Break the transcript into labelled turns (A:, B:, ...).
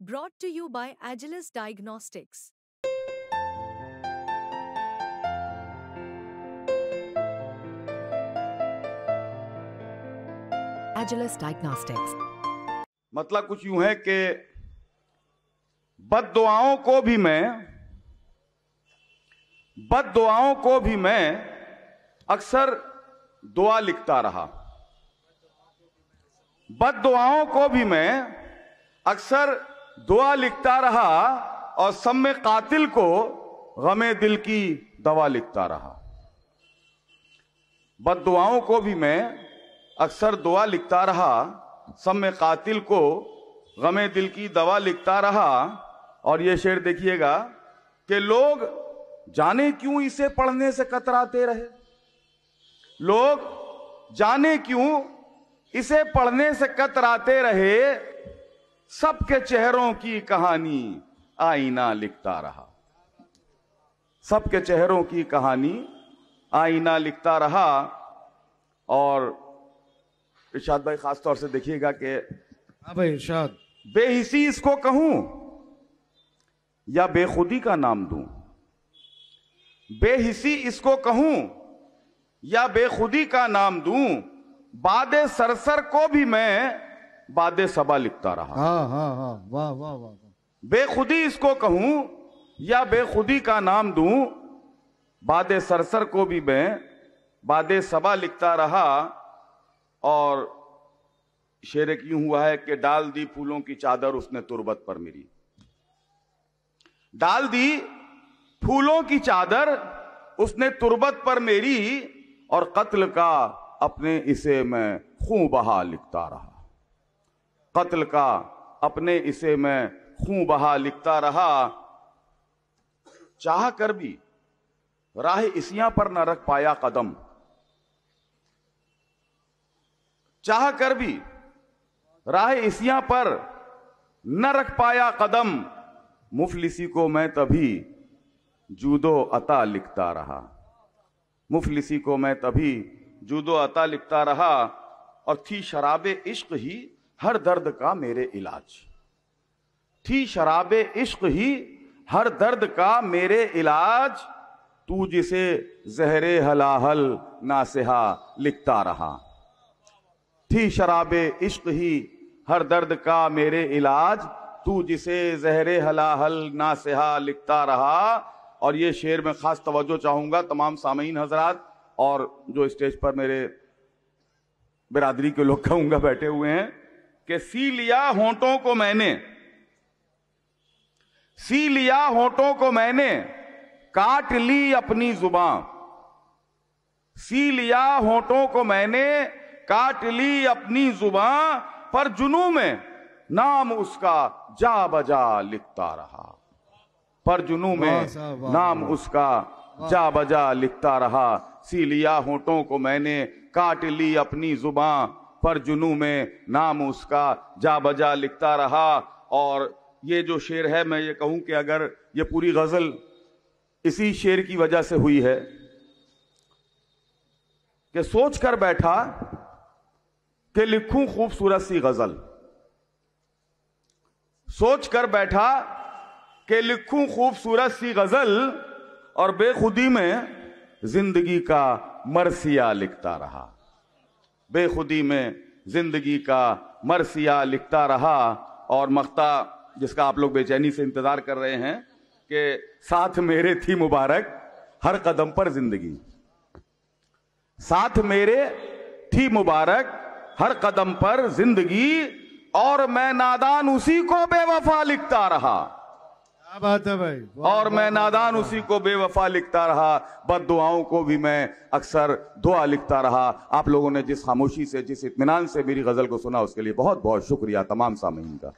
A: brought to you by Agilis Diagnostics. Agilis Diagnostics. मतलब कुछ यूं है कि बद दुआओं को भी मैं बद दुआओं को भी मैं अक्सर दुआ लिखता रहा बद दुआओं को भी मैं अक्सर दुआ लिखता रहा और सब में कातिल को गमे दिल की दवा लिखता रहा बद दुआओं को भी मैं अक्सर दुआ लिखता रहा सब में कातिल को गमे दिल की दवा लिखता रहा और ये शेर देखिएगा कि लोग जाने क्यों इसे पढ़ने से कतराते रहे लोग जाने क्यों इसे पढ़ने से कतराते रहे सबके चेहरों की कहानी आईना लिखता रहा सबके चेहरों की कहानी आईना लिखता रहा और इर्शाद भाई खास तौर से देखिएगा कि हाँ भाई इर्शाद बेहिसी इसको कहूं या बेखुदी का नाम दूं बेहिसी इसको कहूं या बेखुदी का नाम दूं बाद सरसर को भी मैं बाद सबा लिखता रहा हाँ हाँ हाँ वाह वाह वाह बेखुदी इसको कहूं या बेखुदी का नाम दू बाद सरसर को भी मैं बाद सबा लिखता रहा और शेर क्यों हुआ है कि डाल दी फूलों की चादर उसने तुरबत पर मेरी डाल दी फूलों की चादर उसने तुरबत पर मेरी और कत्ल का अपने इसे मैं खूब बहा लिखता रहा कत्ल का अपने इसे में खूं बहा लिखता रहा चाह कर भी राह इसिया पर न रख पाया कदम चाह कर भी राह इसिया पर न रख पाया कदम मुफलिसी को मैं तभी जूदो अता लिखता रहा मुफलिसी को मैं तभी जूदो अता लिखता रहा और थी शराब इश्क ही हर दर्द का मेरे इलाज थी शराब इश्क ही हर दर्द का मेरे इलाज तू जिसे जहरे हलाहल नासिहा लिखता रहा थी शराब इश्क ही हर दर्द का मेरे इलाज तू जिसे जहरे हलाहल नासिहा लिखता रहा और ये शेर में खास तवज्जो चाहूंगा तमाम सामीन हजरात और जो स्टेज पर मेरे बिरादरी के लोग कहूंगा बैठे हुए हैं कि सी लिया होटों को मैंने सी लिया होटों को मैंने काट ली अपनी जुबां सी लिया होटों को मैंने काट ली अपनी जुबां पर जुनू में नाम उसका जा बजा लिखता रहा पर जुनू में नाम उसका जा बजा लिखता रहा सी लिया होटों को मैंने काट ली अपनी जुबां पर जुनू में नाम उसका जा बजा लिखता रहा और ये जो शेर है मैं ये कहूँ कि अगर ये पूरी गज़ल इसी शेर की वजह से हुई है कि सोच कर बैठा कि लिखूं खूबसूरत सी गज़ल सोच कर बैठा कि लिखूं खूबसूरत सी गज़ल और बेखुदी में जिंदगी का मरसिया लिखता रहा बेखुदी में जिंदगी का मरसिया लिखता रहा और मख्ता जिसका आप लोग बेचैनी से इंतजार कर रहे हैं कि साथ मेरे थी मुबारक हर कदम पर जिंदगी साथ मेरे थी मुबारक हर कदम पर जिंदगी और मैं नादान उसी को बेवफा लिखता रहा बात है भाई और मैं नादान उसी को बेवफा लिखता रहा बद दुआओं को भी मैं अक्सर दुआ लिखता रहा आप लोगों ने जिस खामोशी से जिस इतमान से मेरी गज़ल को सुना उसके लिए बहुत बहुत शुक्रिया तमाम सामीन का